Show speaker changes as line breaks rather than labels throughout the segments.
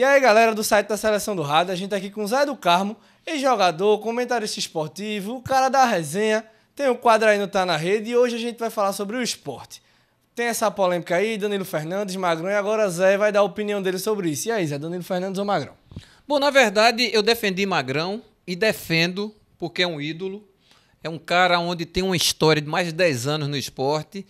E aí, galera do site da Seleção do Rádio, a gente tá aqui com o Zé do Carmo, ex-jogador, comentarista esportivo, o cara da resenha. Tem o um quadro aí no Tá Na Rede e hoje a gente vai falar sobre o esporte. Tem essa polêmica aí, Danilo Fernandes, Magrão, e agora Zé vai dar a opinião dele sobre isso. E aí, Zé, Danilo Fernandes ou
Magrão? Bom, na verdade, eu defendi Magrão e defendo, porque é um ídolo, é um cara onde tem uma história de mais de 10 anos no esporte.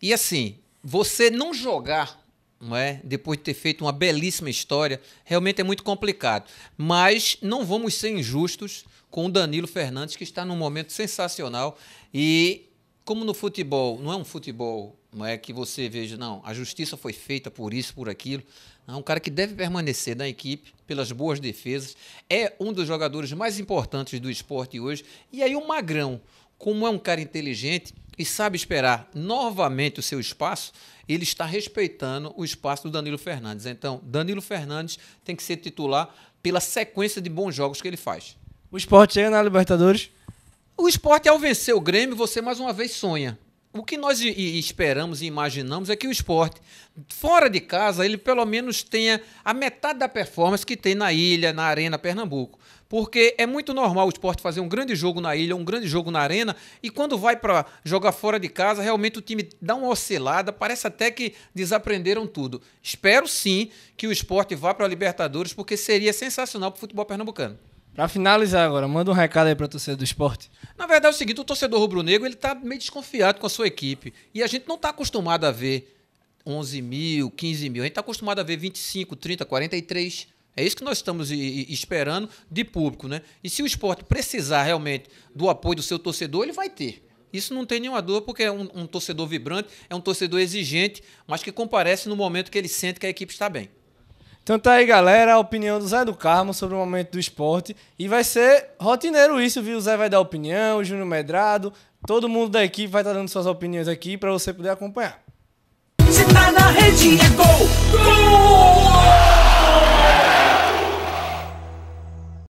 E assim, você não jogar não é? Depois de ter feito uma belíssima história, realmente é muito complicado. Mas não vamos ser injustos com o Danilo Fernandes, que está num momento sensacional. E como no futebol, não é um futebol não é que você veja, não, a justiça foi feita por isso, por aquilo. É um cara que deve permanecer na equipe pelas boas defesas. É um dos jogadores mais importantes do esporte hoje. E aí o Magrão, como é um cara inteligente, e sabe esperar novamente o seu espaço, ele está respeitando o espaço do Danilo Fernandes. Então, Danilo Fernandes tem que ser titular pela sequência de bons jogos que ele faz.
O esporte chega na Libertadores?
O esporte, é ao vencer o Grêmio, você mais uma vez sonha o que nós esperamos e imaginamos é que o esporte, fora de casa, ele pelo menos tenha a metade da performance que tem na ilha, na Arena Pernambuco. Porque é muito normal o esporte fazer um grande jogo na ilha, um grande jogo na arena, e quando vai para jogar fora de casa, realmente o time dá uma oscilada, parece até que desaprenderam tudo. Espero sim que o esporte vá para a Libertadores, porque seria sensacional para o futebol pernambucano. Pra finalizar agora, manda um recado aí pra torcedor do esporte. Na verdade é o seguinte, o torcedor rubro-negro ele tá meio desconfiado com a sua equipe. E a gente não tá acostumado a ver 11 mil, 15 mil. A gente tá acostumado a ver 25, 30, 43. É isso que nós estamos esperando de público, né? E se o esporte precisar realmente do apoio do seu torcedor, ele vai ter. Isso não tem nenhuma dúvida, porque é um, um torcedor vibrante, é um torcedor exigente, mas que comparece no momento que ele sente que a equipe está bem.
Então tá aí, galera, a opinião do Zé do Carmo sobre o momento do esporte. E vai ser rotineiro isso, viu? O Zé vai dar opinião, o Júnior Medrado, todo mundo da equipe vai estar tá dando suas opiniões aqui para você poder acompanhar. Se tá na rede é gol! Gol!